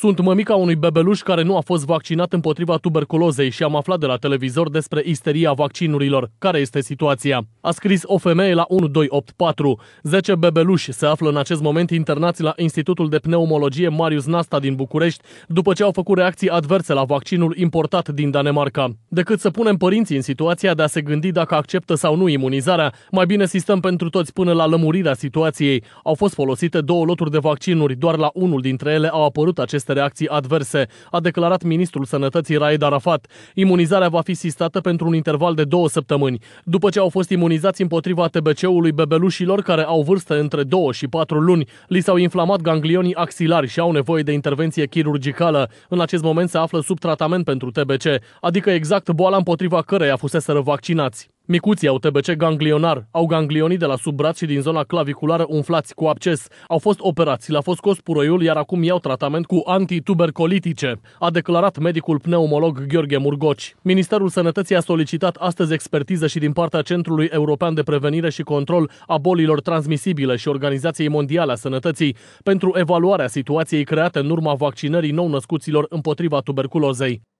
Sunt mămica unui bebeluș care nu a fost vaccinat împotriva tuberculozei și am aflat de la televizor despre isteria vaccinurilor. Care este situația? A scris o femeie la 1284. 10 bebeluși se află în acest moment internați la Institutul de Pneumologie Marius Nasta din București după ce au făcut reacții adverse la vaccinul importat din Danemarca. Decât să punem părinții în situația de a se gândi dacă acceptă sau nu imunizarea, mai bine sistem pentru toți până la lămurirea situației. Au fost folosite două loturi de vaccinuri, doar la unul dintre ele au apărut aceste aceste reacții adverse, a declarat ministrul sănătății Raed Arafat. Imunizarea va fi sistată pentru un interval de două săptămâni, după ce au fost imunizați împotriva TBC-ului bebelușilor care au vârstă între 2 și 4 luni, li s-au inflamat ganglionii axilari și au nevoie de intervenție chirurgicală. În acest moment se află sub tratament pentru TBC, adică exact boala împotriva căreia fuseseră vaccinați. Micuții au TBC ganglionar, au ganglionii de la sub braț și din zona claviculară umflați cu acces. Au fost operați, le-a fost scos puroiul, iar acum iau tratament cu antitubercolitice, a declarat medicul pneumolog Gheorghe Murgoci. Ministerul Sănătății a solicitat astăzi expertiză și din partea Centrului European de Prevenire și Control a Bolilor Transmisibile și Organizației Mondiale a Sănătății pentru evaluarea situației create în urma vaccinării nou-născuților împotriva tuberculozei.